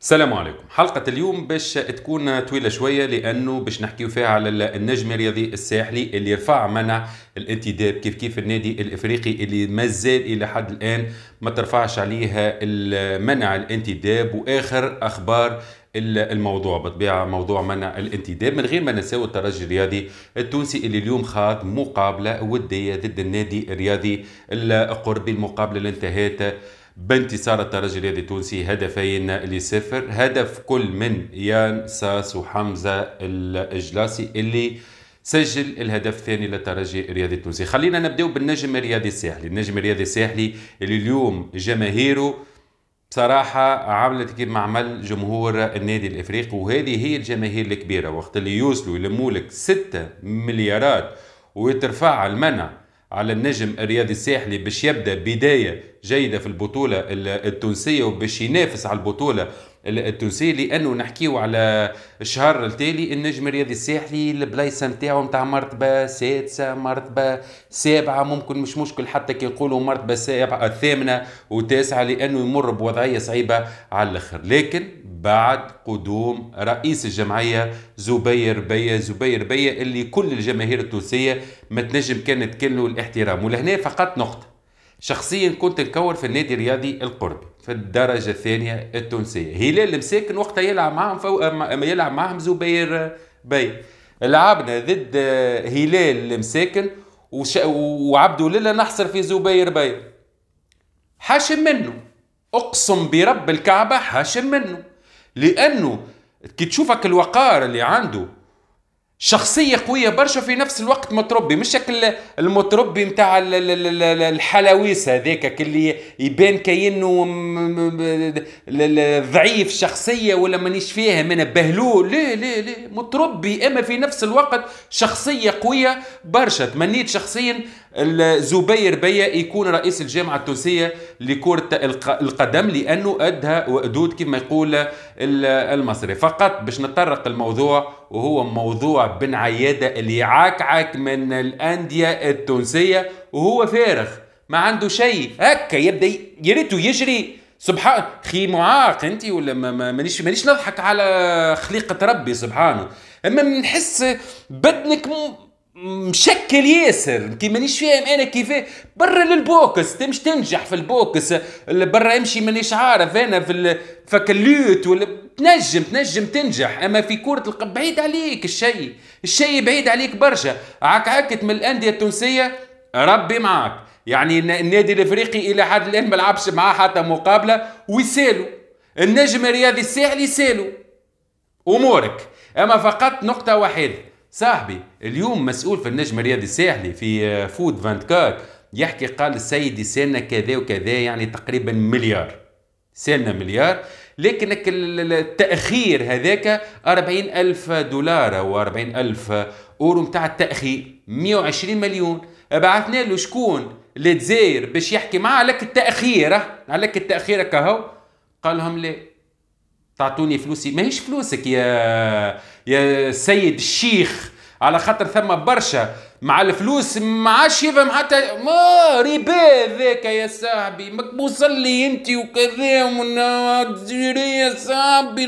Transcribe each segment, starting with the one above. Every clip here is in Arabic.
السلام عليكم حلقة اليوم باش تكون طويلة شوية لأنه باش نحكيو فيها على النجم الرياضي الساحلي اللي رفع منع الانتداب كيف كيف النادي الإفريقي اللي مازال إلى حد الآن ما ترفعش عليها منع الانتداب وآخر أخبار الموضوع بطبيعة موضوع منع الانتداب من غير ما نساو الترجي الرياضي التونسي اللي اليوم خاض مقابلة ودية ضد النادي الرياضي القربي المقابلة اللي انتهت بانتصار الترجي الرياضي التونسي هدفين لصفر هدف كل من يان ساس وحمزة الإجلاسي اللي سجل الهدف الثاني للترجي الرياضي التونسي خلينا نبداو بالنجم الرياضي الساحلي النجم الرياضي الساحلي اللي اليوم جماهيره بصراحة عملت كيف عمل جمهور النادي الافريقي وهذه هي الجماهير الكبيرة وقت اللي يوصلوا يلموا لك مليارات ويترفع المنع على النجم الرياضي الساحلي باش يبدا بدايه جيده في البطوله التونسيه وباش ينافس على البطوله التونسي لانه نحكيو على الشهر التالي النجم الرياضي الساحلي البلايصه نتاعو نتاع مرتبه سادسه مرتبه سابعه ممكن مش مشكل حتى كي نقولوا مرتبه سابعه ثامنه وتاسعه لانه يمر بوضعيه صعيبه على الاخر لكن بعد قدوم رئيس الجمعيه زبير بيا زبير بيا اللي كل الجماهير التونسيه ما تنجم كانت كله الاحترام ولهنا فقط نقطه شخصيا كنت نكون في النادي الرياضي القربي في الدرجه الثانيه التونسيه هلال المساكن وقتها يلعب معهم فو... يلعب معهم زبير بي لعبنا ضد هلال المساكن وش... وعبدو لله نحصر في زبير بي حاشم منه اقسم برب الكعبه حاشم منه لانه كي تشوفك الوقار اللي عنده شخصية قوية برشا في نفس الوقت متربي مش شكل المتربي نتاع الحلاويس هذاك اللي يبان كأنه ضعيف شخصية ولا مانيش فيها من بهلول لا لا لا متربي أما في نفس الوقت شخصية قوية برشا تمنيت شخصيا زبير بيا يكون رئيس الجامعة التونسية لكرة القدم لأنه أدها وأدود كما يقول المصري فقط باش نطرق الموضوع وهو موضوع بن عيادة اللي عكعك من الأندية التونسية وهو فارغ ما عنده شيء هكا يبدا يا يجري سبحان خي معاق انت ولا مانيش مانيش نضحك على خليقه ربي سبحانه اما نحس بدنك م... مشكل ياسر كي مانيش فاهم انا كيفاه برا للبوكس تمش تنجح في البوكس برا امشي مانيش عارف انا في اللوت ولا تنجم تنجم تنجح اما في كرة القدم بعيد عليك الشيء الشيء بعيد عليك برشا عك عكت من الانديه التونسيه ربي معاك يعني النادي الافريقي الى حد الان ما لعبش معاه حتى مقابله ويسالوا النجم الرياضي الساحلي يسالوا امورك اما فقط نقطه واحده صاحبي اليوم مسؤول في النجم الرياضي الساحلي في آه، فود 24 يحكي قال السيد سالنا كذا وكذا يعني تقريبا مليار سالنا مليار لكنك التأخير هذاك 40 ألف دولار أو 40 ألف أورو نتاع التأخير 120 مليون بعثنا له شكون للجزائر باش يحكي معاه عليك التأخير أه؟ عليك التأخير كهو قال لهم لا تعطوني فلوسي ماهيش فلوسك يا يا سيد الشيخ على خاطر ثم برشا مع الفلوس ما عادش يفهم حتى ما ربا ذاك يا صاحبي ما لي انت وكذا يا صاحبي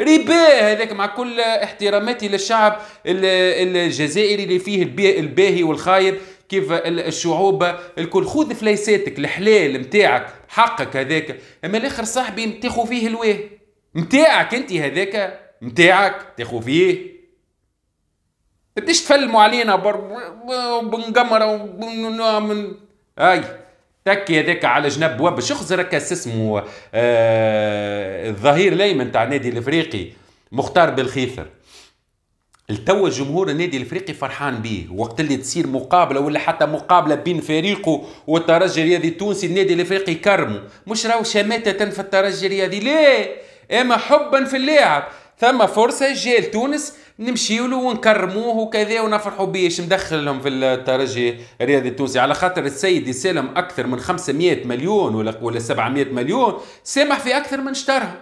ربا هذاك مع كل احتراماتي للشعب الجزائري اللي فيه الباهي والخايب كيف الشعوب الكل خذ فليساتك الحلال نتاعك حقك هذاك اما الاخر صاحبي تاخو فيه الواه نتاعك انت هذاك نتاعك تاخو فيه بديش تفلموا علينا بنقمر وبن اي تكي هذاك على جنب وبش اخزر كاس اسمه آه الظهير الايمن تاع النادي الافريقي مختار بالخيثر التو جمهور النادي الافريقي فرحان به وقت اللي تصير مقابله ولا حتى مقابله بين فريقه والترجي الرياضي التونسي النادي الافريقي كرمه مش راهو شماته في الترجي الرياضي ليه اما حبا في اللاعب ثم فرصه جاء لتونس نمشي له ونكرموه وكذا ونفرحوا به اش ندخلهم في الترجي الرياضي التونسي على خاطر السيد يسلم اكثر من 500 مليون ولا ولا 700 مليون سامح في اكثر من اشترهم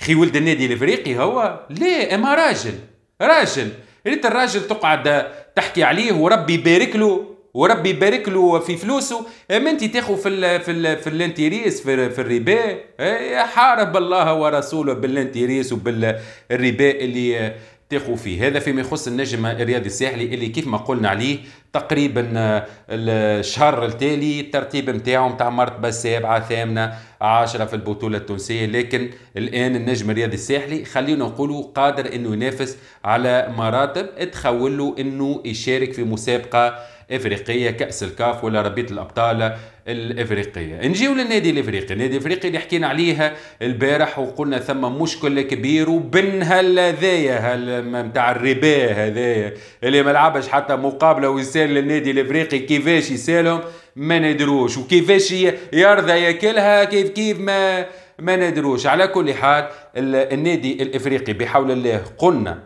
خي ولد النادي الافريقي هو ليه اما راجل راجل ريت الراجل تقعد تحكي عليه وربي يبارك له وربي يبارك له في فلوسه اما إيه انت تاخذ في ال في الـ في الانتريس في, في الربا إيه، حارب الله ورسوله بالانتريس وبالربا اللي تاخو فيه هذا فيما يخص النجم الرياضي الساحلي اللي كيف ما قلنا عليه تقريبا آه، الشهر التالي الترتيب نتاعو نتاع مرتبه سابعه ثامنه عاشرة في البطولة التونسية لكن الآن النجم الرياضي الساحلي خلينا نقولوا قادر أنه ينافس على مراتب تخول له أنه يشارك في مسابقة إفريقية كأس الكاف ولا ربية الأبطال الافريقيه نجيو للنادي الافريقي النادي الافريقي اللي حكينا عليها البارح وقلنا ثم مشكل كبير وبن هالذايا نتاع الربا هذايا اللي ما لعبش حتى مقابله ويسال للنادي الافريقي كيفاش يسالهم ما ندروش وكيفاش يرضى ياكلها كيف كيف ما ما ندروش على كل حال النادي الافريقي بحول الله قلنا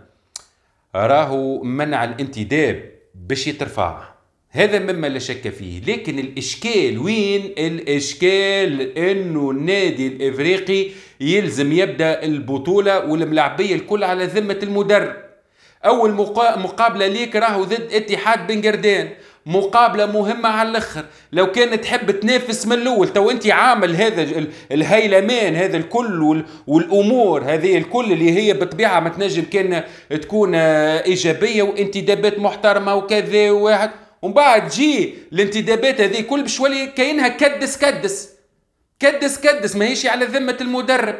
راهو منع الانتداب باش يترفع هذا مما لا شك فيه لكن الاشكال وين الاشكال انه النادي الافريقي يلزم يبدا البطوله والملعبيه الكل على ذمه المدرب اول مقابله ليك راهو ضد اتحاد بنجردان مقابله مهمه على الاخر لو كان تحب تنافس من الاول تو انت عامل هذا الهيلمان هذا الكل والامور هذه الكل اللي هي بطبيعه ما تنجم كان تكون ايجابيه وانتدابات محترمه وكذا وواحد ومن بعد تجي الانتدابات هذه كل بشوي كاينها كدس كدس كدس كدس ماهيش على ذمه المدرب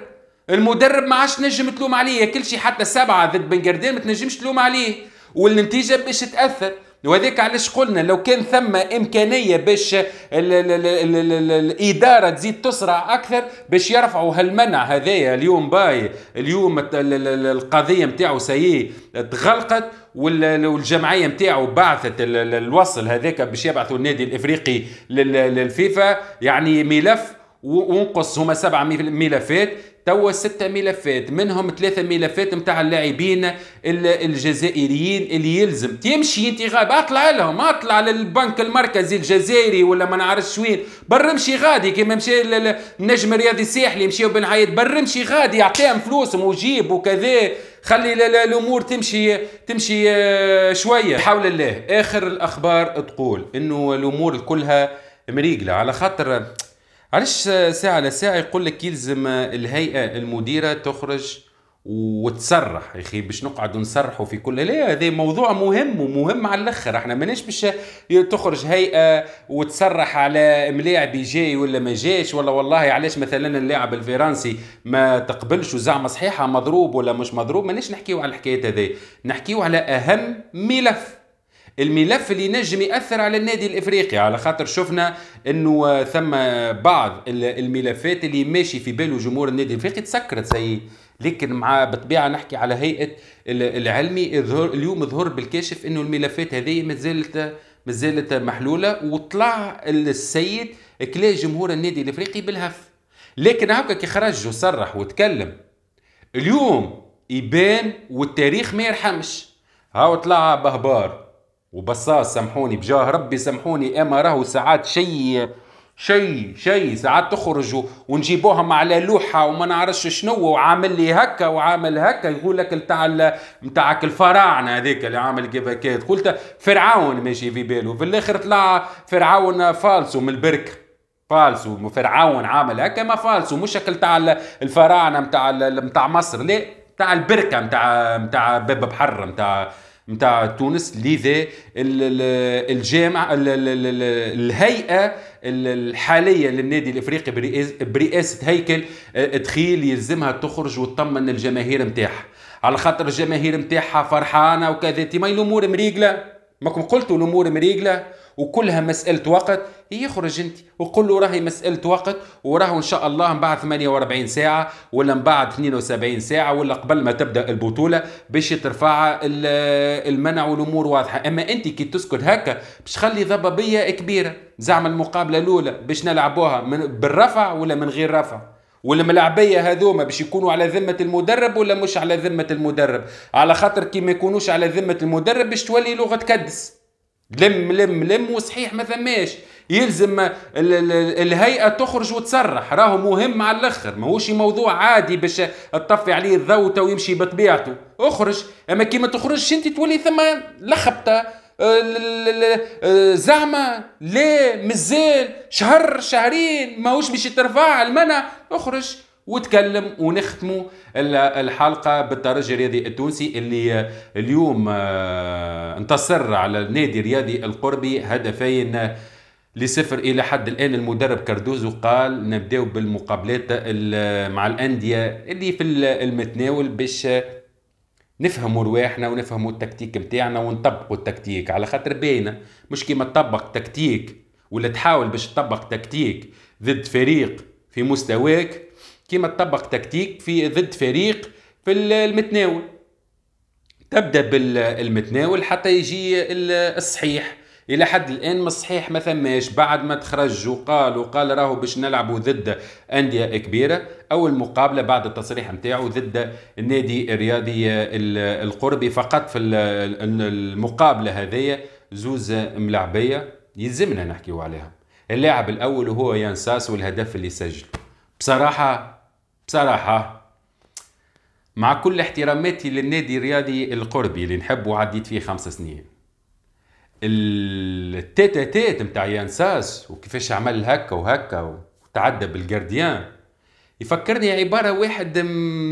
المدرب ما عادش تنجم تلوم عليه كل شيء حتى سبعه ضد بنجردين ما تنجمش تلوم عليه والنتيجه باش تاثر وهذيك علاش قلنا لو كان ثم امكانيه باش الاداره تزيد تسرع اكثر باش يرفعوا هالمنع هذايا اليوم باي اليوم القضيه نتاعو سي تغلقت والجمعيه نتاعو بعثت الوصل هذاك باش يبعثوا النادي الافريقي للفيفا يعني ملف ونقص هما سبعة ملفات توا ستة ملفات منهم ثلاثة ملفات نتاع اللاعبين الجزائريين اللي يلزم تمشي انت غادي اطلع لهم اطلع للبنك المركزي الجزائري ولا ما نعرفش وين برمشي غادي كيما مشى النجم الرياضي الساحلي مشى بن عايد برمشي غادي يعطيهم فلوسهم وجيب وكذا خلي الامور تمشي تمشي آه، شويه حول الله اخر الاخبار تقول انه الامور كلها مريقله على خاطر علاش ساعة لساعة يقول لك يلزم الهيئة المديرة تخرج وتصرح يا اخي باش نقعدوا نصرحوا في كل لا هذا موضوع مهم ومهم على الاخر احنا ماناش باش تخرج هيئه وتصرح على ملاعب جاي ولا ما جاش ولا والله علاش مثلا اللاعب الفرنسي ما تقبلش وزعمه صحيحه مضروب ولا مش مضروب ماناش نحكيو على الحكايات هذه نحكيو على اهم ملف الملف اللي نجم ياثر على النادي الافريقي على خاطر شفنا انه آه، ثم بعض الملفات اللي ماشي في باله جمهور النادي الافريقي تسكرت سي لكن مع بطبيعه نحكي على هيئه العلمي اليوم ظهر بالكاشف انه الملفات هذه مازالت آه، مازالت محلوله وطلع السيد كلا جمهور النادي الافريقي بالهف لكن هكا كي خرج وصرح وتكلم اليوم يبان والتاريخ ما يرحمش هاو طلع بهبار وبصاص سامحوني بجاه ربي سامحوني اما راهو ساعات شيء شيء شيء ساعات تخرج ونجيبوهم على لوحه وما نعرفش شنو وعامل لي هكا وعامل هكا يقول لك نتاع نتاعك الفراعنه هذيك اللي عامل كيفاكات قلت فرعون ماشي في باله في الاخر طلع فرعون فالسو من البركه فالسو فرعون عامل هكا ما فالسو مش شكل تاع الفراعنه نتاع نتاع مصر لا نتاع البركه نتاع نتاع باب بحر نتاع نتاع تونس لذا الجامع الهيئه الحاليه للنادي الافريقي برئاسه هيكل آه، تخيل يلزمها تخرج وتطمن الجماهير نتاعها على خاطر الجماهير نتاعها فرحانه وكذا ما الامور مريقله ماكم قلتوا الامور مريقله وكلها مساله وقت إيه يخرج انت وقول له راهي مساله وقت وراهو ان شاء الله من بعد 48 ساعه ولا من بعد 72 ساعه ولا قبل ما تبدا البطوله باش ترفع المنع والامور واضحه اما انت كي تسكت هكا باش تخلي ضبابيه كبيره زعم المقابله الاولى باش نلعبوها من بالرفع ولا من غير رفع والملاعبيه هذوما باش يكونوا على ذمه المدرب ولا مش على ذمه المدرب على خاطر كي ما يكونوش على ذمه المدرب باش تولي لغه كدس لم لم لم وصحيح ما ثماش يلزم الهيئه تخرج وتصرح راهو مهم على الاخر ماهوش موضوع عادي باش تطفي عليه الضوء ويمشي بطبيعته اخرج اما كي ما تخرجش انت تولي ثم لخبطه زعما لا مازال شهر شهرين ماهوش باش ترفع المنى اخرج وتكلم ونختموا الحلقة بالترجي الرياضي التونسي اللي اليوم آه، انتصر على النادي الرياضي القربي هدفين لصفر الى حد الان المدرب كاردوزو قال نبداو بالمقابلات مع الانديه اللي في المتناول باش نفهموا رواحنا ونفهموا التكتيك بتاعنا ونطبقوا التكتيك على خاطر باينه مش كيما تطبق تكتيك ولا تحاول باش تطبق تكتيك ضد فريق في مستواك كيما تطبق تكتيك في ضد فريق في المتناول تبدا بالمتناول حتى يجي الصحيح الى حد الان صحيح ما ثماش بعد ما تخرج وقال وقال راهو باش نلعبوا ضد انديه كبيره اول مقابله بعد التصريح نتاعو ضد النادي الرياضي القربي فقط في المقابله هذه زوز ملعبيه يلزمنا نحكيو عليها اللاعب الاول هو يانساس والهدف اللي سجل بصراحه بصراحه مع كل احتراماتي للنادي الرياضي القربي اللي نحبه عديت فيه خمس سنين التيتاتيت متاع يانساس وكيفاش عمل هكا وهكا وتعدى بالجارديان يفكرني عبارة واحد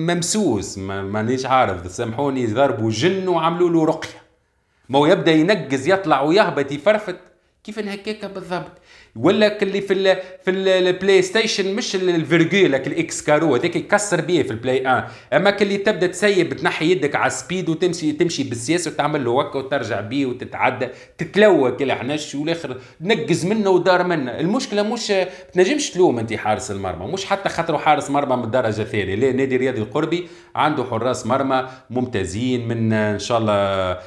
ممسوس مانيش عارف سامحوني ضربوا جن وعملوا له رقية ما هو يبدا ينقز يطلع ويهبط يفرفت كيف هكاك بالضبط ولا اللي في الـ في البلاي ستيشن مش الفيرجول الاكس كارو هذاك يكسر بيه في البلاي 1 اما كلي تبدا تسيب تنحي يدك على السبيد وتمشي تمشي بالسياسه وتعمل له وكا وترجع بيه وتتعدى تتلوى كل عنش والاخر نقز منه ودار منه المشكله مش تنجمش تلوم انت حارس المرمى مش حتى خاطر حارس مرمى من الدرجه الثانيه لا نادي الرياضي القربي عنده حراس مرمى ممتازين من ان شاء الله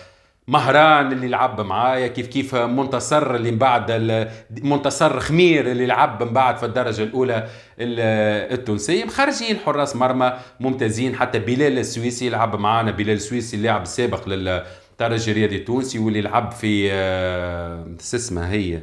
مهران اللي لعب معايا كيف كيف منتصر اللي من بعد منتصر خمير اللي لعب من بعد في الدرجه الاولى التونسيه مخرجين حراس مرمى ممتازين حتى بلال السويسي لعب معانا بلال السويسي اللاعب السابق للدرجه الرياضي التونسي واللي لعب في آه، اسمها هي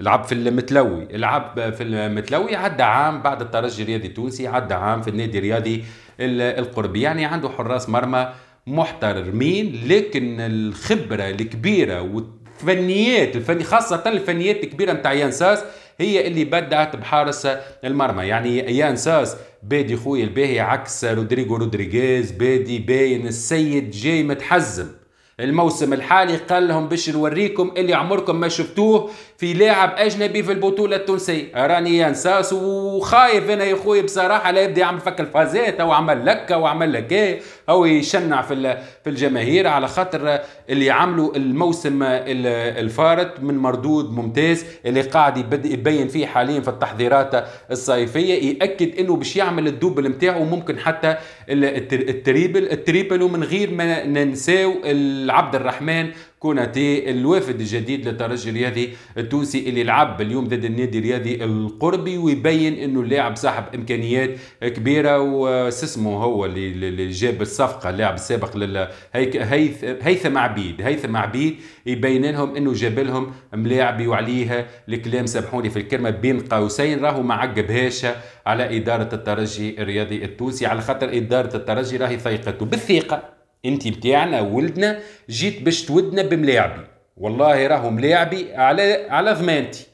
لعب في المتلوي لعب في المتلوي عدى عام بعد الترجي الرياضي التونسي عدى عام في النادي الرياضي القربي يعني عنده حراس مرمى آه محترمين لكن الخبرة الكبيرة والفنيات الفني خاصة الفنيات الكبيرة متاع يانساس هي اللي بدعت بحارس المرمى يعني ايان ساس بادي خويا الباهي عكس رودريغو رودريغيز بادي باين السيد جاي متحزم الموسم الحالي قال لهم باش نوريكم اللي عمركم ما شفتوه في لاعب اجنبي في البطوله التونسيه راني ينساس وخايف انا يا خويا بصراحه لا يبدا يعمل فك الفازات او عمل لك او عمل لك إيه، او يشنع في في الجماهير على خاطر اللي عملوا الموسم الفارط من مردود ممتاز اللي قاعد يبين فيه حاليا في التحضيرات الصيفيه ياكد انه باش يعمل الدوبل نتاعو وممكن حتى التريبل التريبل ومن غير ما ننساو العبد الرحمن كوناتي الوافد الجديد للترجي الرياضي التونسي اللي لعب اليوم ضد النادي الرياضي القربي ويبين انه اللاعب صاحب امكانيات كبيره وسسمو هو اللي جاب الصفقه اللاعب السابق هيثم عبيد هيثم عبيد يبين لهم انه جاب لهم ملاعبي وعليها الكلام سامحوني في الكلمه بين قوسين راهو ما عقبهاش على اداره الترجي الرياضي التونسي على خاطر اداره الترجي راهي ثيقته بالثقه انت بتاعنا ولدنا جيت باش تودنا بملاعبي والله راهو ملاعبي على على ضمانتي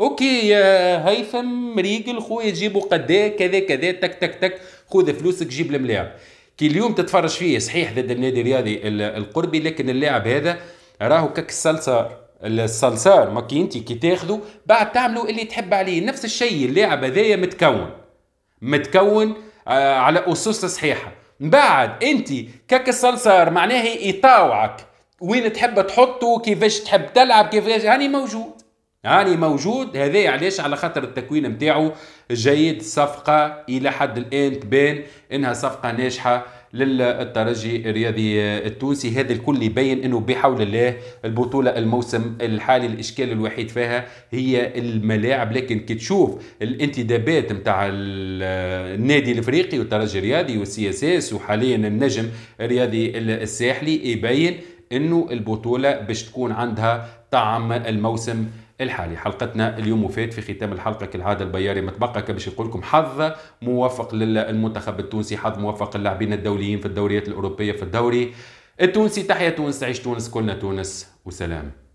اوكي يا هيثم مريقل خويا جيبوا قدا كذا كذا تك تك تك خذ فلوسك جيب الملاعب كي اليوم تتفرج فيه صحيح ضد النادي الرياضي القربي لكن اللاعب هذا راهو كك الصلصار الصلصار ما كي انت كي تاخذه بعد تعملوا اللي تحب عليه نفس الشيء اللاعب هذايا متكون متكون آه، على اسس صحيحه من بعد انت كاك الصلصار معناه يطاوعك وين تحب تحطه كيفاش تحب تلعب كيفاش هاني موجود هاني موجود هذا علاش على خاطر التكوين نتاعو جيد صفقه الى حد الان تبان انها صفقه ناجحه للترجي الرياضي التونسي هذا الكل يبين انه بحول الله البطوله الموسم الحالي الاشكال الوحيد فيها هي الملاعب لكن كي تشوف الانتدابات نتاع النادي الافريقي والترجي الرياضي والسي اس اس وحاليا النجم الرياضي الساحلي يبين انه البطوله باش تكون عندها طعم الموسم الحالي حلقتنا اليوم وفات في ختام الحلقه كالعاده البياري متبقى باش يقول لكم حظ موفق للمنتخب التونسي حظ موفق للاعبين الدوليين في الدوريات الاوروبيه في الدوري التونسي تحيا تونس عيش تونس كلنا تونس وسلام